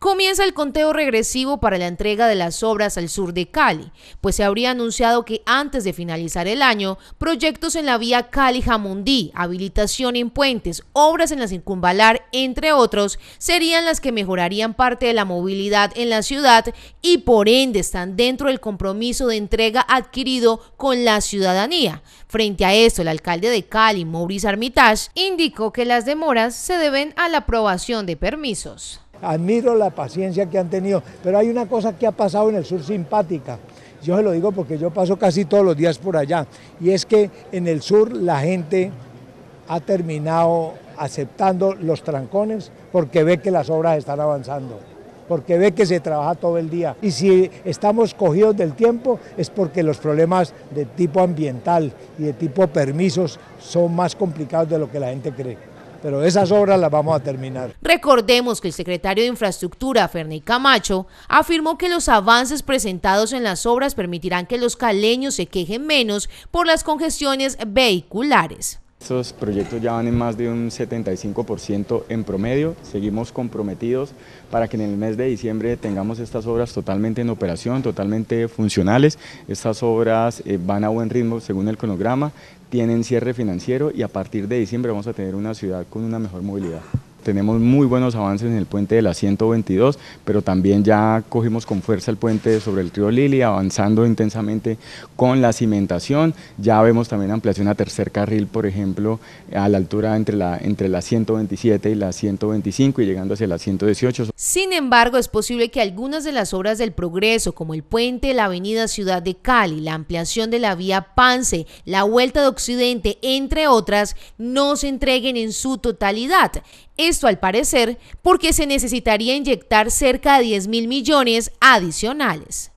comienza el conteo regresivo para la entrega de las obras al sur de Cali, pues se habría anunciado que antes de finalizar el año, proyectos en la vía Cali-Jamundí, habilitación en puentes, obras en la circunvalar, entre otros, serían las que mejorarían parte de la movilidad en la ciudad y por ende están dentro del compromiso de entrega adquirido con la ciudadanía. Frente a esto, el alcalde de Cali, Maurice Armitage, indicó que las demoras se deben a la aprobación de permisos admiro la paciencia que han tenido, pero hay una cosa que ha pasado en el sur simpática. Yo se lo digo porque yo paso casi todos los días por allá, y es que en el sur la gente ha terminado aceptando los trancones porque ve que las obras están avanzando, porque ve que se trabaja todo el día. Y si estamos cogidos del tiempo es porque los problemas de tipo ambiental y de tipo permisos son más complicados de lo que la gente cree pero esas obras las vamos a terminar. Recordemos que el secretario de Infraestructura, Ferni Camacho, afirmó que los avances presentados en las obras permitirán que los caleños se quejen menos por las congestiones vehiculares. Estos proyectos ya van en más de un 75% en promedio. Seguimos comprometidos para que en el mes de diciembre tengamos estas obras totalmente en operación, totalmente funcionales. Estas obras eh, van a buen ritmo según el cronograma, tienen cierre financiero y a partir de diciembre vamos a tener una ciudad con una mejor movilidad tenemos muy buenos avances en el puente de la 122, pero también ya cogimos con fuerza el puente sobre el río Lili, avanzando intensamente con la cimentación. Ya vemos también ampliación a tercer carril, por ejemplo, a la altura entre la, entre la 127 y la 125 y llegando hacia la 118. Sin embargo, es posible que algunas de las obras del progreso, como el puente, de la avenida Ciudad de Cali, la ampliación de la vía Pance, la vuelta de Occidente, entre otras, no se entreguen en su totalidad. Esto al parecer porque se necesitaría inyectar cerca de 10 mil millones adicionales.